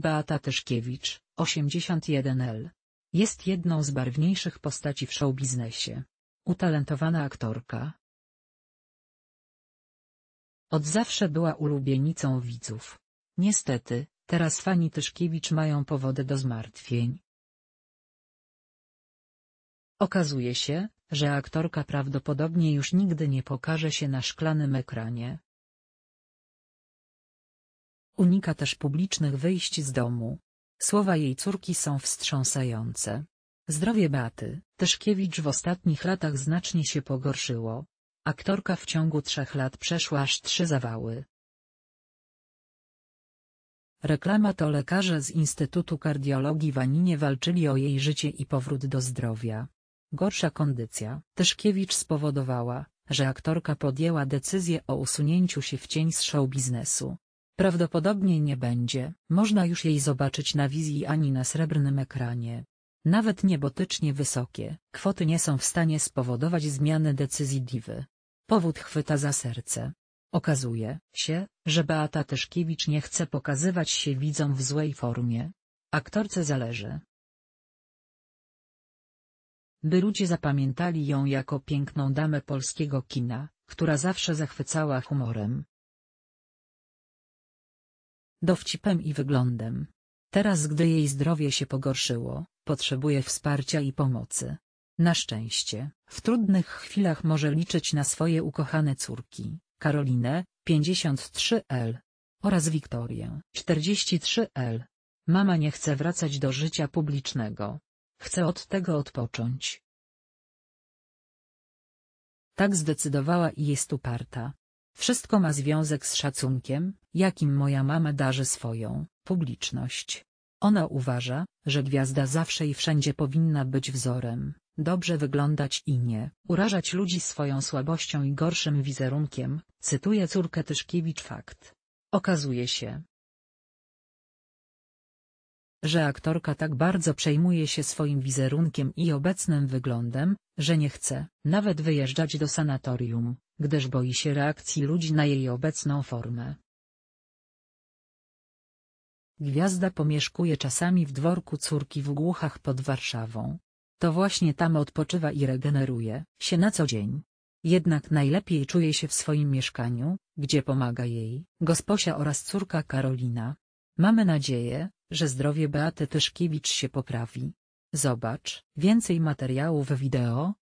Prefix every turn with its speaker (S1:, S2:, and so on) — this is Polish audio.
S1: Beata Tyszkiewicz, 81L. Jest jedną z barwniejszych postaci w showbiznesie. Utalentowana aktorka. Od zawsze była ulubienicą widzów. Niestety, teraz fani Tyszkiewicz mają powody do zmartwień. Okazuje się, że aktorka prawdopodobnie już nigdy nie pokaże się na szklanym ekranie. Unika też publicznych wyjść z domu. Słowa jej córki są wstrząsające. Zdrowie Beaty Teszkiewicz w ostatnich latach znacznie się pogorszyło. Aktorka w ciągu trzech lat przeszła aż trzy zawały. Reklama to lekarze z Instytutu Kardiologii w Aninie walczyli o jej życie i powrót do zdrowia. Gorsza kondycja Teszkiewicz spowodowała, że aktorka podjęła decyzję o usunięciu się w cień z show biznesu. Prawdopodobnie nie będzie, można już jej zobaczyć na wizji ani na srebrnym ekranie. Nawet niebotycznie wysokie kwoty nie są w stanie spowodować zmiany decyzji diwy. Powód chwyta za serce. Okazuje się, że Beata Tyszkiewicz nie chce pokazywać się widzom w złej formie. Aktorce zależy. By ludzie zapamiętali ją jako piękną damę polskiego kina, która zawsze zachwycała humorem, dowcipem i wyglądem. Teraz gdy jej zdrowie się pogorszyło, potrzebuje wsparcia i pomocy. Na szczęście, w trudnych chwilach może liczyć na swoje ukochane córki, Karolinę, 53L oraz Wiktorię, 43L. Mama nie chce wracać do życia publicznego. Chce od tego odpocząć. Tak zdecydowała i jest uparta. Wszystko ma związek z szacunkiem, jakim moja mama darzy swoją publiczność. Ona uważa, że gwiazda zawsze i wszędzie powinna być wzorem, dobrze wyglądać i nie urażać ludzi swoją słabością i gorszym wizerunkiem, cytuje córkę Tyszkiewicz fakt. Okazuje się, że aktorka tak bardzo przejmuje się swoim wizerunkiem i obecnym wyglądem, że nie chce nawet wyjeżdżać do sanatorium, gdyż boi się reakcji ludzi na jej obecną formę. Gwiazda pomieszkuje czasami w dworku córki w Głuchach pod Warszawą. To właśnie tam odpoczywa i regeneruje się na co dzień. Jednak najlepiej czuje się w swoim mieszkaniu, gdzie pomaga jej gosposia oraz córka Karolina. Mamy nadzieję, że zdrowie Beaty Tyszkiewicz się poprawi. Zobacz więcej materiałów wideo